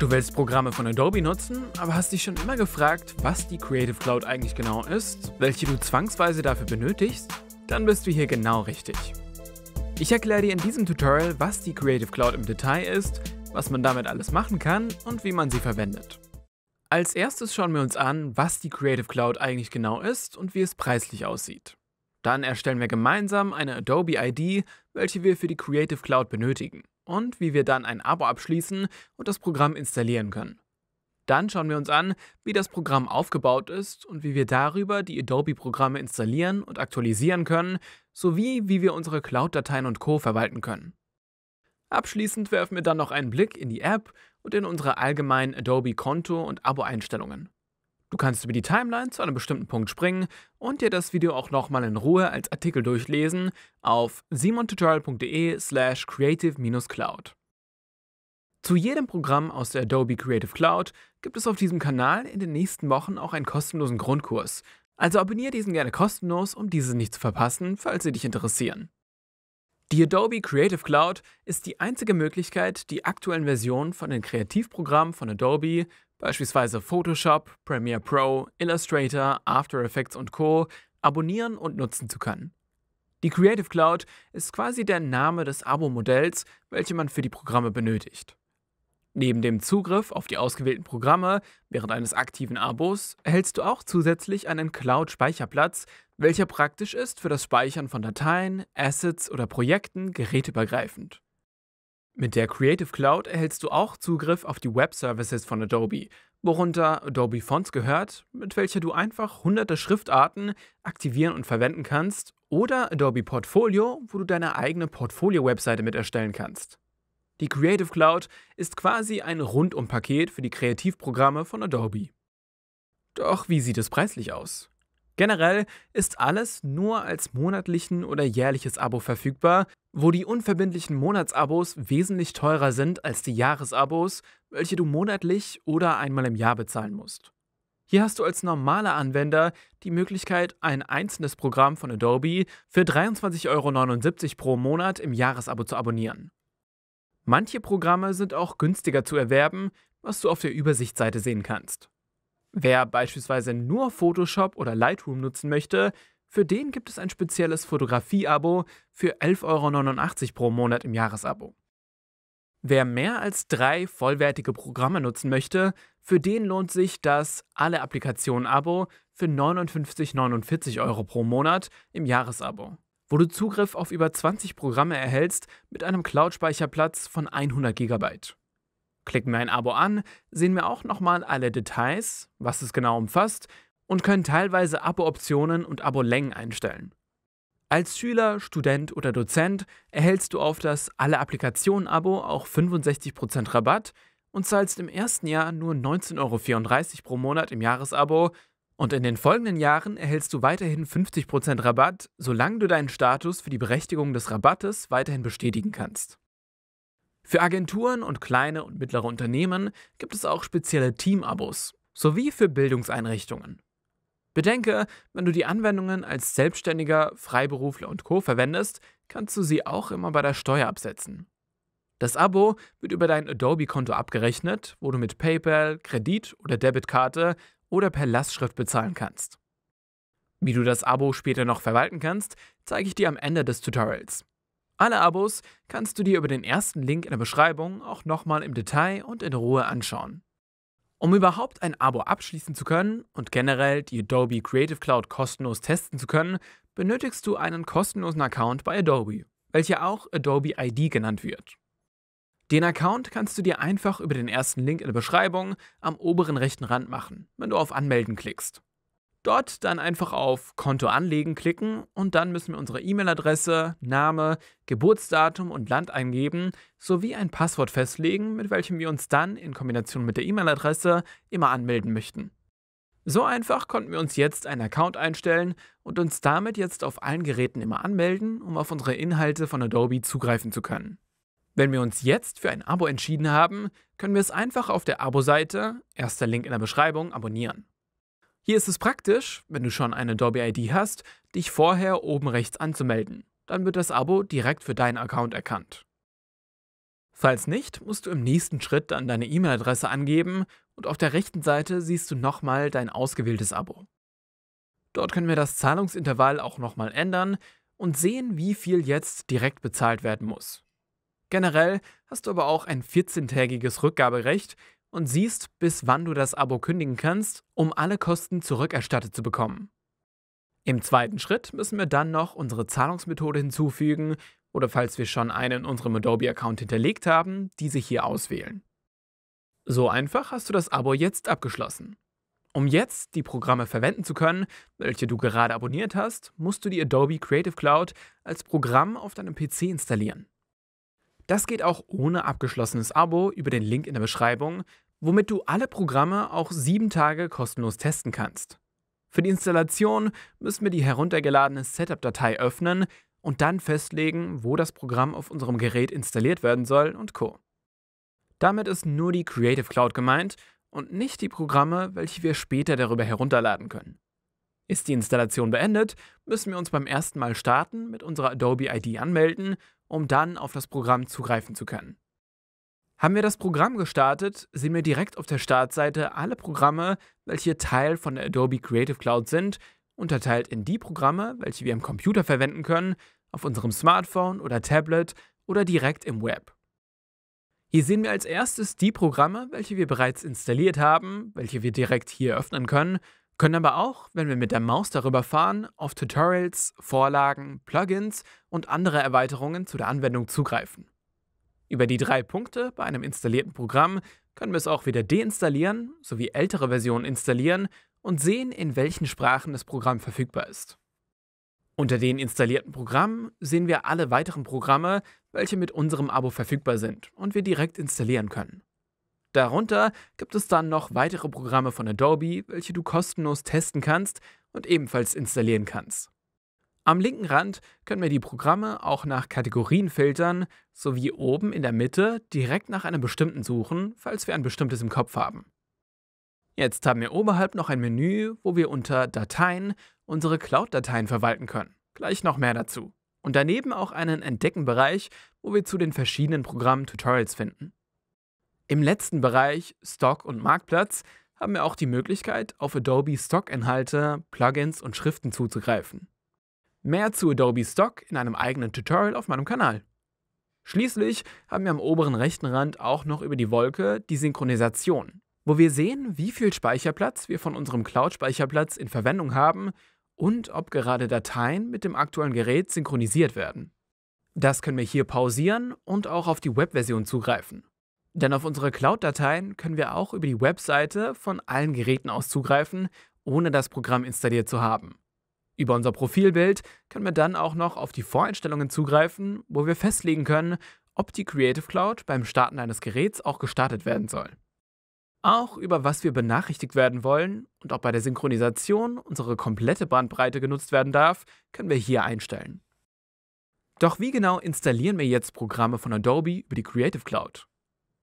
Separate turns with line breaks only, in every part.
Du willst Programme von Adobe nutzen, aber hast dich schon immer gefragt, was die Creative Cloud eigentlich genau ist, welche du zwangsweise dafür benötigst? Dann bist du hier genau richtig. Ich erkläre dir in diesem Tutorial, was die Creative Cloud im Detail ist, was man damit alles machen kann und wie man sie verwendet. Als erstes schauen wir uns an, was die Creative Cloud eigentlich genau ist und wie es preislich aussieht. Dann erstellen wir gemeinsam eine Adobe ID, welche wir für die Creative Cloud benötigen und wie wir dann ein Abo abschließen und das Programm installieren können. Dann schauen wir uns an, wie das Programm aufgebaut ist und wie wir darüber die Adobe-Programme installieren und aktualisieren können, sowie wie wir unsere Cloud-Dateien und Co. verwalten können. Abschließend werfen wir dann noch einen Blick in die App und in unsere allgemeinen Adobe-Konto- und Abo-Einstellungen. Du kannst über die Timeline zu einem bestimmten Punkt springen und dir das Video auch nochmal in Ruhe als Artikel durchlesen auf simontutorial.de slash creative-cloud. Zu jedem Programm aus der Adobe Creative Cloud gibt es auf diesem Kanal in den nächsten Wochen auch einen kostenlosen Grundkurs. Also abonniere diesen gerne kostenlos, um diese nicht zu verpassen, falls sie dich interessieren. Die Adobe Creative Cloud ist die einzige Möglichkeit, die aktuellen Versionen von den Kreativprogrammen von Adobe beispielsweise Photoshop, Premiere Pro, Illustrator, After Effects und Co. abonnieren und nutzen zu können. Die Creative Cloud ist quasi der Name des Abo-Modells, welche man für die Programme benötigt. Neben dem Zugriff auf die ausgewählten Programme während eines aktiven Abos erhältst du auch zusätzlich einen Cloud-Speicherplatz, welcher praktisch ist für das Speichern von Dateien, Assets oder Projekten gerätübergreifend. Mit der Creative Cloud erhältst du auch Zugriff auf die Web Services von Adobe, worunter Adobe Fonts gehört, mit welcher du einfach hunderte Schriftarten aktivieren und verwenden kannst, oder Adobe Portfolio, wo du deine eigene Portfolio-Webseite mit erstellen kannst. Die Creative Cloud ist quasi ein Rundumpaket für die Kreativprogramme von Adobe. Doch wie sieht es preislich aus? Generell ist alles nur als monatlichen oder jährliches Abo verfügbar, wo die unverbindlichen Monatsabos wesentlich teurer sind als die Jahresabos, welche du monatlich oder einmal im Jahr bezahlen musst. Hier hast du als normaler Anwender die Möglichkeit, ein einzelnes Programm von Adobe für 23,79 Euro pro Monat im Jahresabo zu abonnieren. Manche Programme sind auch günstiger zu erwerben, was du auf der Übersichtsseite sehen kannst. Wer beispielsweise nur Photoshop oder Lightroom nutzen möchte, für den gibt es ein spezielles Fotografie-Abo für 11,89 Euro pro Monat im Jahresabo. Wer mehr als drei vollwertige Programme nutzen möchte, für den lohnt sich das Alle Applikationen-Abo für 59,49 Euro pro Monat im Jahresabo, wo du Zugriff auf über 20 Programme erhältst mit einem Cloud-Speicherplatz von 100 GB. Klicken wir ein Abo an, sehen wir auch nochmal alle Details, was es genau umfasst und können teilweise Abo-Optionen und Abo-Längen einstellen. Als Schüler, Student oder Dozent erhältst du auf das Alle Applikationen-Abo auch 65% Rabatt und zahlst im ersten Jahr nur 19,34 Euro pro Monat im Jahresabo und in den folgenden Jahren erhältst du weiterhin 50% Rabatt, solange du deinen Status für die Berechtigung des Rabattes weiterhin bestätigen kannst. Für Agenturen und kleine und mittlere Unternehmen gibt es auch spezielle Team-Abos sowie für Bildungseinrichtungen. Bedenke, wenn du die Anwendungen als Selbstständiger, Freiberufler und Co. verwendest, kannst du sie auch immer bei der Steuer absetzen. Das Abo wird über dein Adobe-Konto abgerechnet, wo du mit PayPal, Kredit oder Debitkarte oder per Lastschrift bezahlen kannst. Wie du das Abo später noch verwalten kannst, zeige ich dir am Ende des Tutorials. Alle Abos kannst du dir über den ersten Link in der Beschreibung auch nochmal im Detail und in Ruhe anschauen. Um überhaupt ein Abo abschließen zu können und generell die Adobe Creative Cloud kostenlos testen zu können, benötigst du einen kostenlosen Account bei Adobe, welcher auch Adobe ID genannt wird. Den Account kannst du dir einfach über den ersten Link in der Beschreibung am oberen rechten Rand machen, wenn du auf Anmelden klickst. Dort dann einfach auf Konto anlegen klicken und dann müssen wir unsere E-Mail-Adresse, Name, Geburtsdatum und Land eingeben sowie ein Passwort festlegen, mit welchem wir uns dann in Kombination mit der E-Mail-Adresse immer anmelden möchten. So einfach konnten wir uns jetzt einen Account einstellen und uns damit jetzt auf allen Geräten immer anmelden, um auf unsere Inhalte von Adobe zugreifen zu können. Wenn wir uns jetzt für ein Abo entschieden haben, können wir es einfach auf der Abo-Seite, erster Link in der Beschreibung, abonnieren. Hier ist es praktisch, wenn du schon eine Dolby ID hast, dich vorher oben rechts anzumelden. Dann wird das Abo direkt für deinen Account erkannt. Falls nicht, musst du im nächsten Schritt dann deine E-Mail-Adresse angeben und auf der rechten Seite siehst du nochmal dein ausgewähltes Abo. Dort können wir das Zahlungsintervall auch nochmal ändern und sehen, wie viel jetzt direkt bezahlt werden muss. Generell hast du aber auch ein 14-tägiges Rückgaberecht und siehst, bis wann du das Abo kündigen kannst, um alle Kosten zurückerstattet zu bekommen. Im zweiten Schritt müssen wir dann noch unsere Zahlungsmethode hinzufügen oder falls wir schon eine in unserem Adobe-Account hinterlegt haben, diese hier auswählen. So einfach hast du das Abo jetzt abgeschlossen. Um jetzt die Programme verwenden zu können, welche du gerade abonniert hast, musst du die Adobe Creative Cloud als Programm auf deinem PC installieren. Das geht auch ohne abgeschlossenes Abo über den Link in der Beschreibung, womit du alle Programme auch sieben Tage kostenlos testen kannst. Für die Installation müssen wir die heruntergeladene Setup-Datei öffnen und dann festlegen, wo das Programm auf unserem Gerät installiert werden soll und Co. Damit ist nur die Creative Cloud gemeint und nicht die Programme, welche wir später darüber herunterladen können. Ist die Installation beendet, müssen wir uns beim ersten Mal starten mit unserer Adobe ID anmelden um dann auf das Programm zugreifen zu können. Haben wir das Programm gestartet, sehen wir direkt auf der Startseite alle Programme, welche Teil von der Adobe Creative Cloud sind, unterteilt in die Programme, welche wir am Computer verwenden können, auf unserem Smartphone oder Tablet oder direkt im Web. Hier sehen wir als erstes die Programme, welche wir bereits installiert haben, welche wir direkt hier öffnen können können aber auch, wenn wir mit der Maus darüber fahren, auf Tutorials, Vorlagen, Plugins und andere Erweiterungen zu der Anwendung zugreifen. Über die drei Punkte bei einem installierten Programm können wir es auch wieder deinstallieren sowie ältere Versionen installieren und sehen, in welchen Sprachen das Programm verfügbar ist. Unter den installierten Programmen sehen wir alle weiteren Programme, welche mit unserem Abo verfügbar sind und wir direkt installieren können. Darunter gibt es dann noch weitere Programme von Adobe, welche du kostenlos testen kannst und ebenfalls installieren kannst. Am linken Rand können wir die Programme auch nach Kategorien filtern, sowie oben in der Mitte direkt nach einem bestimmten suchen, falls wir ein bestimmtes im Kopf haben. Jetzt haben wir oberhalb noch ein Menü, wo wir unter Dateien unsere Cloud-Dateien verwalten können. Gleich noch mehr dazu. Und daneben auch einen Entdeckenbereich, wo wir zu den verschiedenen Programmen Tutorials finden. Im letzten Bereich Stock und Marktplatz haben wir auch die Möglichkeit, auf Adobe Stock-Inhalte, Plugins und Schriften zuzugreifen. Mehr zu Adobe Stock in einem eigenen Tutorial auf meinem Kanal. Schließlich haben wir am oberen rechten Rand auch noch über die Wolke die Synchronisation, wo wir sehen, wie viel Speicherplatz wir von unserem Cloud-Speicherplatz in Verwendung haben und ob gerade Dateien mit dem aktuellen Gerät synchronisiert werden. Das können wir hier pausieren und auch auf die Webversion zugreifen. Denn auf unsere Cloud-Dateien können wir auch über die Webseite von allen Geräten aus zugreifen, ohne das Programm installiert zu haben. Über unser Profilbild können wir dann auch noch auf die Voreinstellungen zugreifen, wo wir festlegen können, ob die Creative Cloud beim Starten eines Geräts auch gestartet werden soll. Auch über was wir benachrichtigt werden wollen und ob bei der Synchronisation unsere komplette Bandbreite genutzt werden darf, können wir hier einstellen. Doch wie genau installieren wir jetzt Programme von Adobe über die Creative Cloud?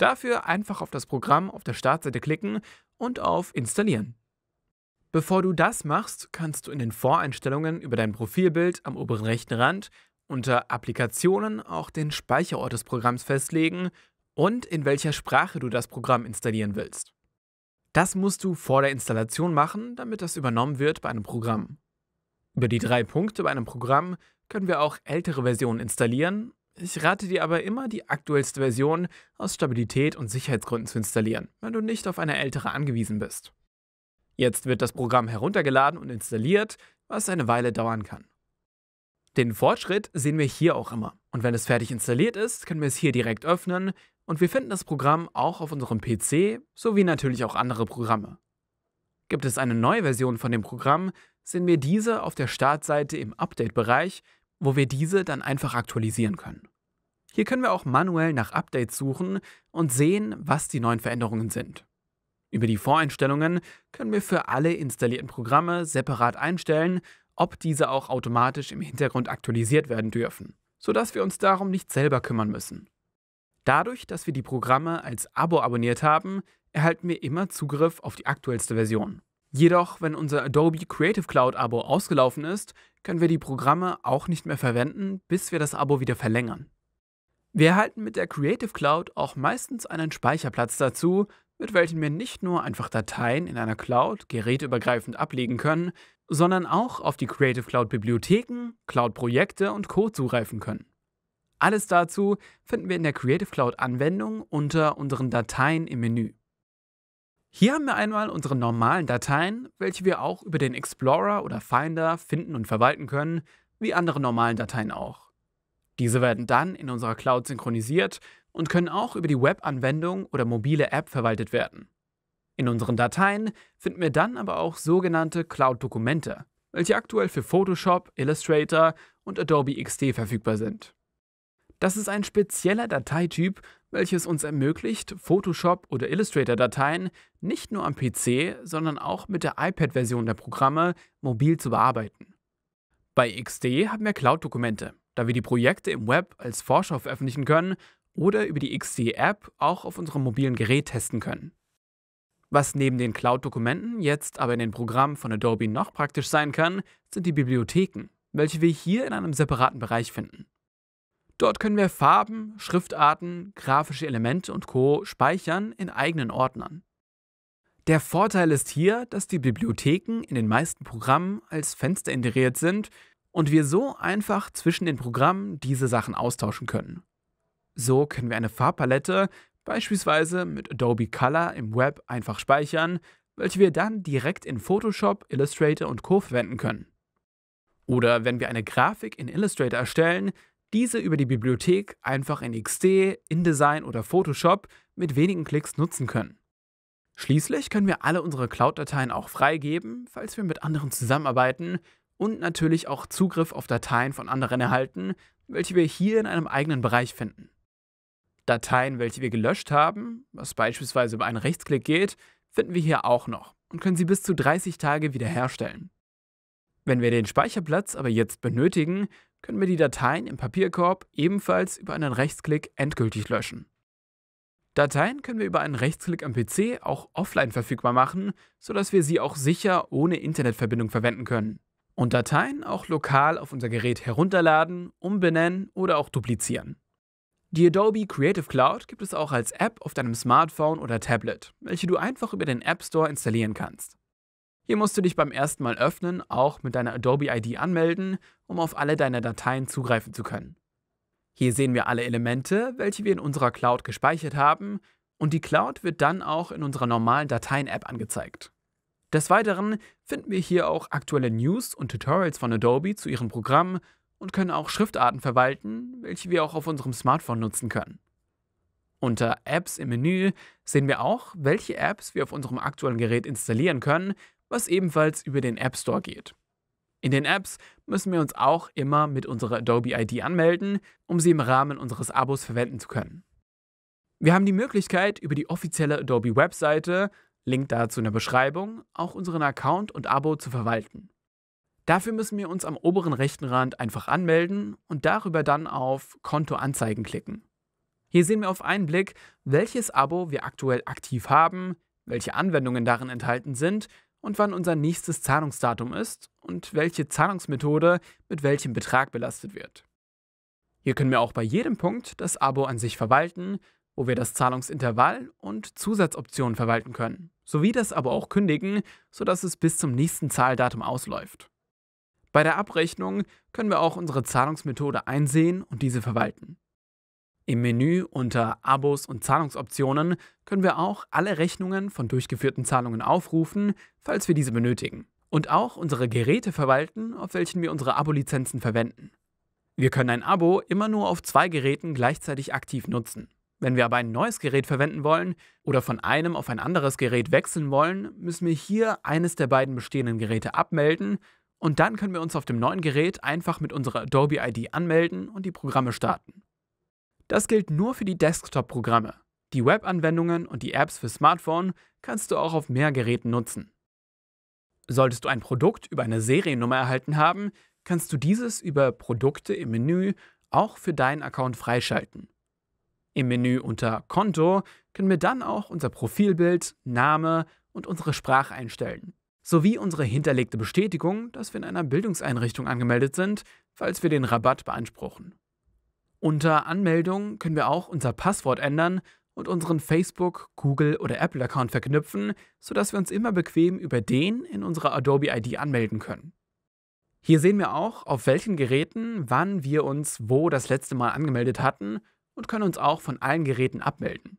Dafür einfach auf das Programm auf der Startseite klicken und auf Installieren. Bevor du das machst, kannst du in den Voreinstellungen über dein Profilbild am oberen rechten Rand unter Applikationen auch den Speicherort des Programms festlegen und in welcher Sprache du das Programm installieren willst. Das musst du vor der Installation machen, damit das übernommen wird bei einem Programm. Über die drei Punkte bei einem Programm können wir auch ältere Versionen installieren ich rate dir aber immer, die aktuellste Version aus Stabilität und Sicherheitsgründen zu installieren, wenn du nicht auf eine ältere angewiesen bist. Jetzt wird das Programm heruntergeladen und installiert, was eine Weile dauern kann. Den Fortschritt sehen wir hier auch immer. Und wenn es fertig installiert ist, können wir es hier direkt öffnen und wir finden das Programm auch auf unserem PC sowie natürlich auch andere Programme. Gibt es eine neue Version von dem Programm, sehen wir diese auf der Startseite im Update-Bereich wo wir diese dann einfach aktualisieren können. Hier können wir auch manuell nach Updates suchen und sehen, was die neuen Veränderungen sind. Über die Voreinstellungen können wir für alle installierten Programme separat einstellen, ob diese auch automatisch im Hintergrund aktualisiert werden dürfen, sodass wir uns darum nicht selber kümmern müssen. Dadurch, dass wir die Programme als Abo abonniert haben, erhalten wir immer Zugriff auf die aktuellste Version. Jedoch, wenn unser Adobe Creative Cloud Abo ausgelaufen ist, können wir die Programme auch nicht mehr verwenden, bis wir das Abo wieder verlängern. Wir erhalten mit der Creative Cloud auch meistens einen Speicherplatz dazu, mit welchem wir nicht nur einfach Dateien in einer Cloud geräteübergreifend ablegen können, sondern auch auf die Creative Cloud Bibliotheken, Cloud Projekte und Co zugreifen können. Alles dazu finden wir in der Creative Cloud Anwendung unter unseren Dateien im Menü. Hier haben wir einmal unsere normalen Dateien, welche wir auch über den Explorer oder Finder finden und verwalten können, wie andere normalen Dateien auch. Diese werden dann in unserer Cloud synchronisiert und können auch über die Web-Anwendung oder mobile App verwaltet werden. In unseren Dateien finden wir dann aber auch sogenannte Cloud-Dokumente, welche aktuell für Photoshop, Illustrator und Adobe XD verfügbar sind. Das ist ein spezieller Dateityp, welches uns ermöglicht, Photoshop oder Illustrator-Dateien nicht nur am PC, sondern auch mit der iPad-Version der Programme mobil zu bearbeiten. Bei XD haben wir Cloud-Dokumente, da wir die Projekte im Web als Vorschau veröffentlichen können oder über die XD-App auch auf unserem mobilen Gerät testen können. Was neben den Cloud-Dokumenten jetzt aber in den Programmen von Adobe noch praktisch sein kann, sind die Bibliotheken, welche wir hier in einem separaten Bereich finden. Dort können wir Farben, Schriftarten, grafische Elemente und Co. speichern in eigenen Ordnern. Der Vorteil ist hier, dass die Bibliotheken in den meisten Programmen als Fenster integriert sind und wir so einfach zwischen den Programmen diese Sachen austauschen können. So können wir eine Farbpalette beispielsweise mit Adobe Color im Web einfach speichern, welche wir dann direkt in Photoshop, Illustrator und Co verwenden können. Oder wenn wir eine Grafik in Illustrator erstellen, diese über die Bibliothek einfach in XD, InDesign oder Photoshop mit wenigen Klicks nutzen können. Schließlich können wir alle unsere Cloud-Dateien auch freigeben, falls wir mit anderen zusammenarbeiten und natürlich auch Zugriff auf Dateien von anderen erhalten, welche wir hier in einem eigenen Bereich finden. Dateien, welche wir gelöscht haben, was beispielsweise über einen Rechtsklick geht, finden wir hier auch noch und können sie bis zu 30 Tage wiederherstellen. Wenn wir den Speicherplatz aber jetzt benötigen, können wir die Dateien im Papierkorb ebenfalls über einen Rechtsklick endgültig löschen. Dateien können wir über einen Rechtsklick am PC auch offline verfügbar machen, sodass wir sie auch sicher ohne Internetverbindung verwenden können. Und Dateien auch lokal auf unser Gerät herunterladen, umbenennen oder auch duplizieren. Die Adobe Creative Cloud gibt es auch als App auf deinem Smartphone oder Tablet, welche du einfach über den App Store installieren kannst. Hier musst du dich beim ersten Mal öffnen, auch mit deiner Adobe ID anmelden, um auf alle deine Dateien zugreifen zu können. Hier sehen wir alle Elemente, welche wir in unserer Cloud gespeichert haben, und die Cloud wird dann auch in unserer normalen Dateien-App angezeigt. Des Weiteren finden wir hier auch aktuelle News und Tutorials von Adobe zu ihrem Programm und können auch Schriftarten verwalten, welche wir auch auf unserem Smartphone nutzen können. Unter Apps im Menü sehen wir auch, welche Apps wir auf unserem aktuellen Gerät installieren können was ebenfalls über den App Store geht. In den Apps müssen wir uns auch immer mit unserer Adobe ID anmelden, um sie im Rahmen unseres Abos verwenden zu können. Wir haben die Möglichkeit, über die offizielle Adobe Webseite, Link dazu in der Beschreibung, auch unseren Account und Abo zu verwalten. Dafür müssen wir uns am oberen rechten Rand einfach anmelden und darüber dann auf Konto anzeigen klicken. Hier sehen wir auf einen Blick, welches Abo wir aktuell aktiv haben, welche Anwendungen darin enthalten sind und wann unser nächstes Zahlungsdatum ist und welche Zahlungsmethode mit welchem Betrag belastet wird. Hier können wir auch bei jedem Punkt das Abo an sich verwalten, wo wir das Zahlungsintervall und Zusatzoptionen verwalten können, sowie das Abo auch kündigen, sodass es bis zum nächsten Zahldatum ausläuft. Bei der Abrechnung können wir auch unsere Zahlungsmethode einsehen und diese verwalten. Im Menü unter Abos und Zahlungsoptionen können wir auch alle Rechnungen von durchgeführten Zahlungen aufrufen, falls wir diese benötigen. Und auch unsere Geräte verwalten, auf welchen wir unsere Abo-Lizenzen verwenden. Wir können ein Abo immer nur auf zwei Geräten gleichzeitig aktiv nutzen. Wenn wir aber ein neues Gerät verwenden wollen oder von einem auf ein anderes Gerät wechseln wollen, müssen wir hier eines der beiden bestehenden Geräte abmelden und dann können wir uns auf dem neuen Gerät einfach mit unserer Adobe ID anmelden und die Programme starten. Das gilt nur für die Desktop-Programme. Die Web-Anwendungen und die Apps für Smartphone kannst du auch auf mehr Geräten nutzen. Solltest du ein Produkt über eine Seriennummer erhalten haben, kannst du dieses über Produkte im Menü auch für deinen Account freischalten. Im Menü unter Konto können wir dann auch unser Profilbild, Name und unsere Sprache einstellen, sowie unsere hinterlegte Bestätigung, dass wir in einer Bildungseinrichtung angemeldet sind, falls wir den Rabatt beanspruchen. Unter Anmeldung können wir auch unser Passwort ändern und unseren Facebook, Google oder Apple-Account verknüpfen, sodass wir uns immer bequem über den in unserer Adobe ID anmelden können. Hier sehen wir auch, auf welchen Geräten, wann wir uns wo das letzte Mal angemeldet hatten und können uns auch von allen Geräten abmelden.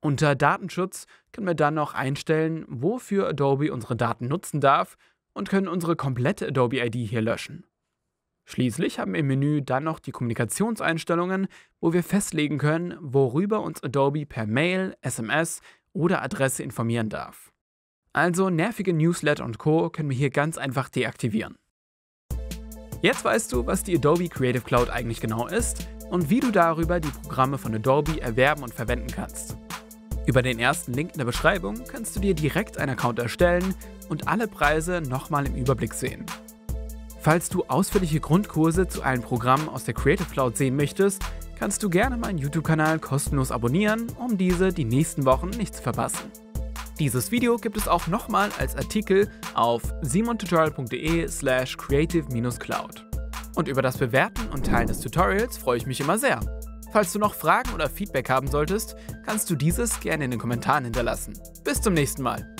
Unter Datenschutz können wir dann noch einstellen, wofür Adobe unsere Daten nutzen darf und können unsere komplette Adobe ID hier löschen. Schließlich haben wir im Menü dann noch die Kommunikationseinstellungen, wo wir festlegen können, worüber uns Adobe per Mail, SMS oder Adresse informieren darf. Also nervige Newsletter und Co. können wir hier ganz einfach deaktivieren. Jetzt weißt du, was die Adobe Creative Cloud eigentlich genau ist und wie du darüber die Programme von Adobe erwerben und verwenden kannst. Über den ersten Link in der Beschreibung kannst du dir direkt einen Account erstellen und alle Preise nochmal im Überblick sehen. Falls du ausführliche Grundkurse zu allen Programmen aus der Creative Cloud sehen möchtest, kannst du gerne meinen YouTube-Kanal kostenlos abonnieren, um diese die nächsten Wochen nicht zu verpassen. Dieses Video gibt es auch nochmal als Artikel auf simontutorial.de slash creative-cloud. Und über das Bewerten und Teilen des Tutorials freue ich mich immer sehr. Falls du noch Fragen oder Feedback haben solltest, kannst du dieses gerne in den Kommentaren hinterlassen. Bis zum nächsten Mal.